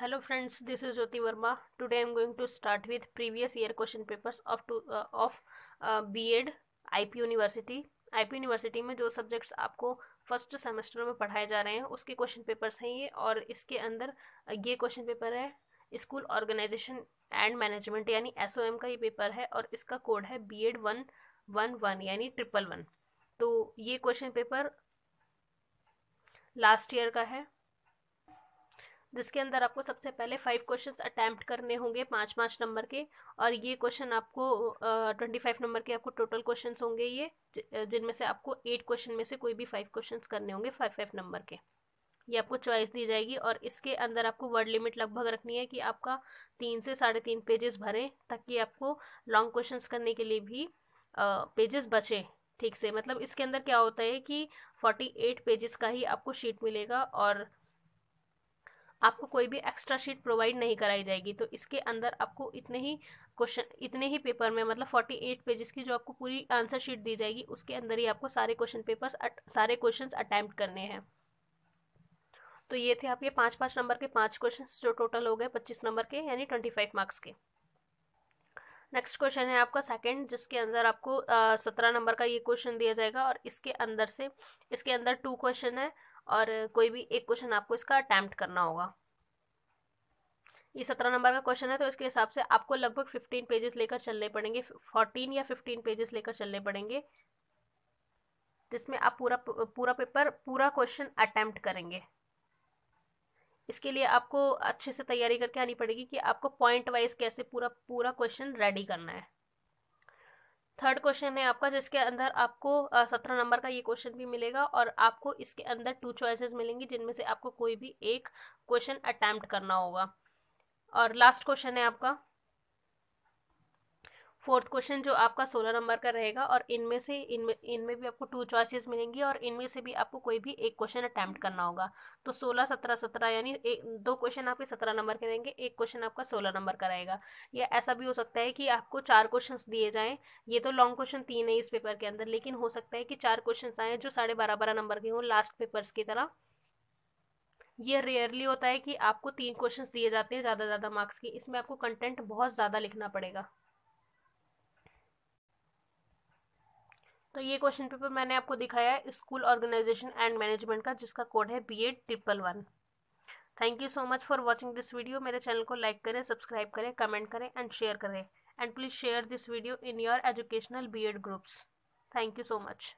hello friends this is Jyoti Verma today I am going to start previous previous year question papers of two of B Ed IP university IP university में जो subjects आपको first semester में पढ़ाए जा रहे हैं उसके क्वेश्चन पेपर्स हैं ये और इसके अंदर ये क्वेश्चन पेपर है स्कूल ऑर्गेनाइजेशन एंड मैनेजमेंट यानी एस का ये पेपर है और इसका कोड है B Ed one one one यानी ट्रिपल वन तो ये क्वेश्चन पेपर लास्ट ईयर का है जिसके अंदर आपको सबसे पहले फाइव क्वेश्चन अटैम्प्ट करने होंगे पाँच पाँच नंबर के और ये क्वेश्चन आपको ट्वेंटी फाइव नंबर के आपको टोटल क्वेश्चन होंगे ये जिनमें से आपको एट क्वेश्चन में से कोई भी फाइव क्वेश्चन करने होंगे फाइव फाइव नंबर के ये आपको चॉइस दी जाएगी और इसके अंदर आपको वर्ड लिमिट लगभग रखनी है कि आपका तीन से साढ़े तीन पेजेस भरें ताकि आपको लॉन्ग क्वेश्चंस करने के लिए भी पेजेस बचें ठीक से मतलब इसके अंदर क्या होता है कि फोर्टी एट पेजेस का ही आपको शीट मिलेगा और आपको कोई भी एक्स्ट्रा शीट प्रोवाइड नहीं कराई जाएगी तो इसके अंदर आपको इतने ही क्वेश्चन इतने ही पेपर में मतलब फोर्टी एट पेजेस की जो आपको पूरी आंसर शीट दी जाएगी उसके अंदर ही आपको सारे क्वेश्चन पेपर्स सारे क्वेश्चन अटैम्प्ट करने हैं तो ये थे आपके पाँच पाँच नंबर के पाँच क्वेश्चन जो टोटल हो गए पच्चीस नंबर के यानी ट्वेंटी फाइव मार्क्स के नेक्स्ट क्वेश्चन है आपका सेकंड जिसके अंदर आपको सत्रह नंबर का ये क्वेश्चन दिया जाएगा और इसके अंदर से इसके अंदर टू क्वेश्चन है और कोई भी एक क्वेश्चन आपको इसका अटैम्प्ट करना होगा ये सत्रह नंबर का क्वेश्चन है तो इसके हिसाब से आपको लगभग फिफ्टीन पेजेस लेकर चलने पड़ेंगे फोर्टीन या फिफ्टीन पेजेस लेकर चलने पड़ेंगे जिसमें आप पूरा पूरा पेपर पूरा क्वेश्चन अटैम्प्ट करेंगे इसके लिए आपको अच्छे से तैयारी करके आनी पड़ेगी कि आपको पॉइंट वाइज कैसे पूरा पूरा क्वेश्चन रेडी करना है थर्ड क्वेश्चन है आपका जिसके अंदर आपको सत्रह नंबर का ये क्वेश्चन भी मिलेगा और आपको इसके अंदर टू चॉइसेस मिलेंगी जिनमें से आपको कोई भी एक क्वेश्चन अटैम्प्ट करना होगा और लास्ट क्वेश्चन है आपका फोर्थ क्वेश्चन जो आपका सोलह नंबर का रहेगा और इनमें से इनमें इनमें भी आपको टू चॉइसेस मिलेंगी और इनमें से भी आपको कोई भी एक क्वेश्चन अटैम्प्ट करना होगा तो सोलह सत्रह सत्रह यानी एक दो क्वेश्चन आपके सत्रह नंबर के रहेंगे एक क्वेश्चन आपका सोलह नंबर का रहेगा या ऐसा भी हो सकता है कि आपको चार क्वेश्चन दिए जाएँ ये तो लॉन्ग क्वेश्चन तीन है इस पेपर के अंदर लेकिन हो सकता है कि चार क्वेश्चन आएँ जो साढ़े बारह बारह नंबर के हों लास्ट पेपर्स की तरह ये रेयरली होता है कि आपको तीन क्वेश्चन दिए जाते हैं ज़्यादा ज़्यादा मार्क्स की इसमें आपको कंटेंट बहुत ज़्यादा लिखना पड़ेगा तो ये क्वेश्चन पेपर मैंने आपको दिखाया है स्कूल ऑर्गेनाइजेशन एंड मैनेजमेंट का जिसका कोड है B Ed triple one thank you so much for watching this video मेरे चैनल को लाइक करें सब्सक्राइब करें कमेंट करें एंड शेयर करें and please share this video in your educational B Ed groups thank you so much